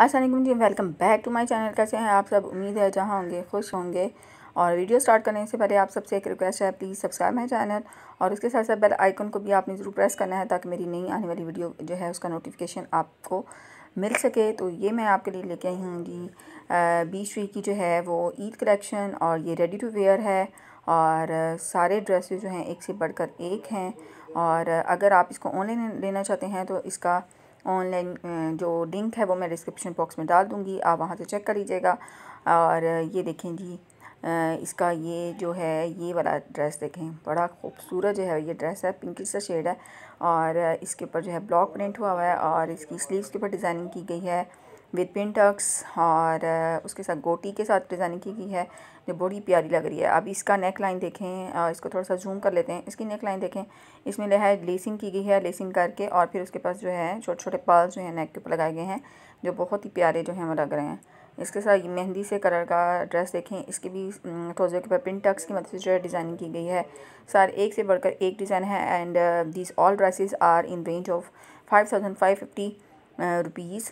Aslam ji welcome back to my channel कैसे हैं आप सब उम्मीद है जहां होंगे खुश होंगे और वीडियो स्टार्ट करने से पहले आप सबसे एक रिक्वेस्ट है प्लीज़ सब्सक्राइब माई चैनल और उसके साथ साथ बेल आइकन को भी आपने ज़रूर प्रेस करना है ताकि मेरी नई आने वाली वीडियो जो है उसका नोटिफिकेशन आपको मिल सके तो ये मैं आपके लिए लेके आई हूँ जी बीच वी की जो है वो ईद कलेक्शन और ये रेडी टू वेयर है और सारे ड्रेसेज जो हैं एक से बढ़कर एक हैं और अगर आप इसको ऑनलाइन लेना चाहते हैं तो इसका ऑनलाइन जो लिंक है वो मैं डिस्क्रिप्शन बॉक्स में डाल दूँगी आप वहाँ से चेक कर लीजिएगा और ये देखें जी इसका ये जो है ये वाला ड्रेस देखें बड़ा खूबसूरत जो है ये ड्रेस है पिंकिश सा शेड है और इसके ऊपर जो है ब्लॉक प्रिंट हुआ हुआ है और इसकी स्लीव्स के ऊपर डिज़ाइनिंग की गई है विद पिन टक्स और उसके साथ गोटी के साथ डिज़ाइनिंग की गई है जो बड़ी प्यारी लग रही है अब इसका नेक लाइन देखें और इसको थोड़ा सा जूम कर लेते हैं इसकी नेक लाइन देखें इसमें जो है लेसिंग की गई है लेसिंग करके और फिर उसके पास जो है छोटे छोटे पाल जो है नेक के ऊपर लगाए गए हैं जो बहुत ही प्यारे जो हैं वो लग रहे हैं इसके साथ मेहंदी से कलर का ड्रेस देखें इसके भी ट्रोज़र के ऊपर पिंटक्स की मदद से जो है डिज़ाइनिंग की गई है सर एक से बढ़कर एक डिज़ाइन है and this all dresses are in range of five thousand five fifty rupees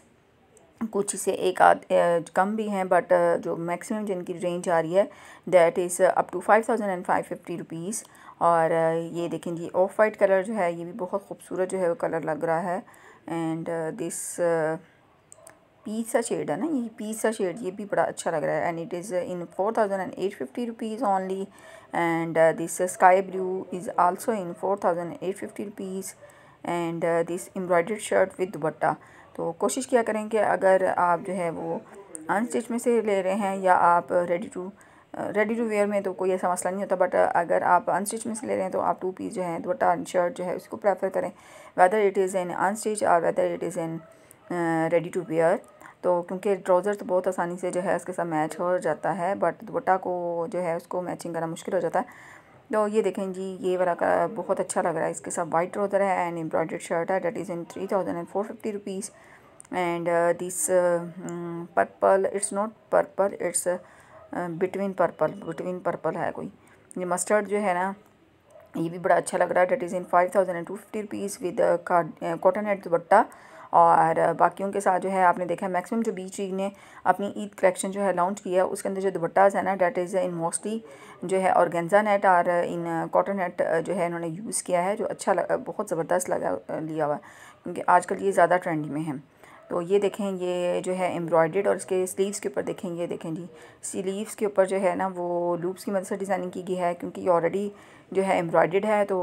कुछ से एक आध कम भी हैं बट जो मैक्सिमम जिनकी रेंज आ रही है that is up to five thousand and five fifty rupees और ये देखें जी ऑफ वाइट कलर जो है ये भी बहुत खूबसूरत जो है वो कलर लग रहा है एंड दिस पीसा सा शेड है ना ये पीसा शेड ये भी बड़ा अच्छा लग रहा है and it is in four thousand and eight fifty rupees only and this sky blue is also in four thousand and eight fifty rupees and this embroidered shirt with dupatta तो कोशिश किया करें कि अगर आप जो है वो अनस्टिच में से ले रहे हैं या आप ready to ready to wear में तो कोई ऐसा मसला नहीं होता बट अगर आप अनस्टिच में से ले रहे हैं तो आप टू पीस जो है दुपट्टा एंड शर्ट जो है उसको प्रेफर करें whether it is in unstitch और whether it is in ready to wear तो क्योंकि ट्राउज़र तो बहुत आसानी से जो है उसके साथ मैच हो जाता है बट दुपट्टा को जो है उसको मैचिंग करना मुश्किल हो जाता है तो ये देखें जी ये वाला का बहुत अच्छा लग रहा है इसके साथ वाइट ट्रोज़र है एंड एम्ब्रॉयडर्ड शर्ट है that is in three thousand and four fifty rupees and this purple it's not purple it's between purple between purple है कोई ये मस्टर्ड जो है ना ये भी बड़ा अच्छा लग रहा है that is in five thousand and two fifty rupees with cotton head dupatta और बाकियों के साथ जो है आपने देखा मैक्सिमम जो बीच ने अपनी ईद कलेक्शन जो है लॉन्च किया है उसके अंदर जो दुपट्टाज है ना डेट इज़ इन मोस्टली जो है गेंजा नेट और इन कॉटन नेट जो है इन्होंने यूज़ किया है जो अच्छा लग, बहुत ज़बरदस्त लगा लिया हुआ क्योंकि आजकल ये ज़्यादा ट्रेंडी में है तो ये देखें ये जो है एम्ब्रॉयडेड और इसके स्लीव्स के ऊपर देखें ये देखें जी स्लीव्स के ऊपर जो है ना वो लूप्स की मदद से डिज़ाइनिंग की गई है क्योंकि ये ऑलरेडी जो है एम्ब्रॉयडेड है तो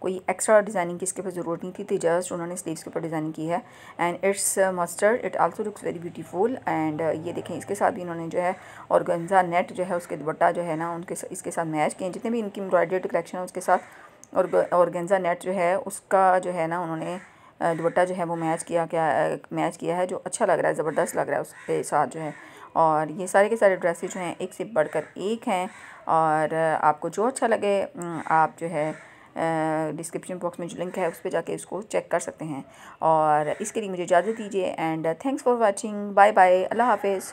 कोई एक्स्ट्रा डिज़ाइनिंग की इसके ऊपर ज़रूरत नहीं थी तो जस्ट उन्होंने स्लीव्स के ऊपर डिज़ाइनिंग की है and it's mustard it also looks very beautiful and ये देखें इसके साथ भी इन्होंने जो है और गंजा नेट जो है उसके दुपट्टा जो है ना उनके इसके साथ मैच किए जितने भी इनकी एम्ब्रॉयडेड कलेक्शन है उसके साथ और गेंजा नेट जो है उसका जो है ना उन्होंने दुपट्टा जो है वो मैच किया क्या मैच किया है जो अच्छा लग रहा है ज़बरदस्त लग रहा है उसके साथ जो है और ये सारे के सारे ड्रेसेस जो हैं एक से बढ़कर एक हैं और आपको जो अच्छा लगे आप जो है डिस्क्रिप्शन बॉक्स में जो लिंक है उस पर जाके उसको चेक कर सकते हैं और इसके लिए मुझे इजाज़त दीजिए and thanks for watching bye bye अल्लाह हाफिज़